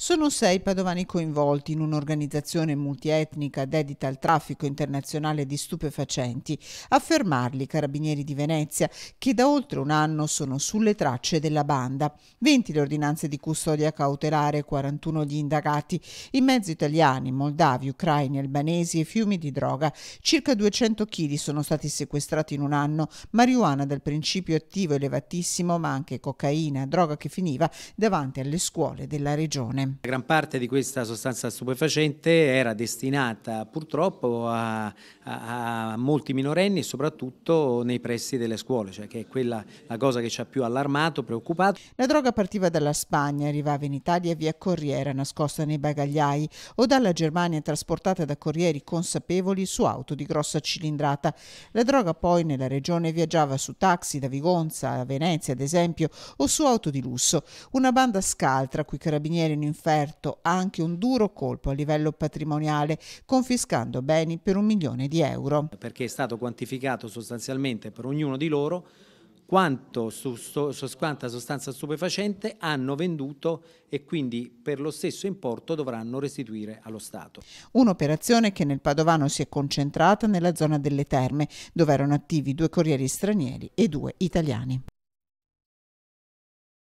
Sono sei padovani coinvolti in un'organizzazione multietnica dedita al traffico internazionale di stupefacenti, a fermarli carabinieri di Venezia, che da oltre un anno sono sulle tracce della banda. 20 le ordinanze di custodia cautelare, 41 gli indagati, in mezzo italiani, moldavi, ucraini, albanesi e fiumi di droga. Circa 200 kg sono stati sequestrati in un anno, marijuana dal principio attivo elevatissimo, ma anche cocaina, droga che finiva davanti alle scuole della regione. La gran parte di questa sostanza stupefacente era destinata purtroppo a, a, a molti minorenni e soprattutto nei pressi delle scuole, cioè che è quella la cosa che ci ha più allarmato, preoccupato. La droga partiva dalla Spagna, arrivava in Italia via corriera nascosta nei bagagliai o dalla Germania trasportata da corrieri consapevoli su auto di grossa cilindrata. La droga poi nella regione viaggiava su taxi da Vigonza a Venezia ad esempio o su auto di lusso. Una banda scaltra cui carabinieri in inferto anche un duro colpo a livello patrimoniale, confiscando beni per un milione di euro. Perché è stato quantificato sostanzialmente per ognuno di loro quanto, quanta sostanza stupefacente hanno venduto e quindi per lo stesso importo dovranno restituire allo Stato. Un'operazione che nel Padovano si è concentrata nella zona delle terme, dove erano attivi due corrieri stranieri e due italiani.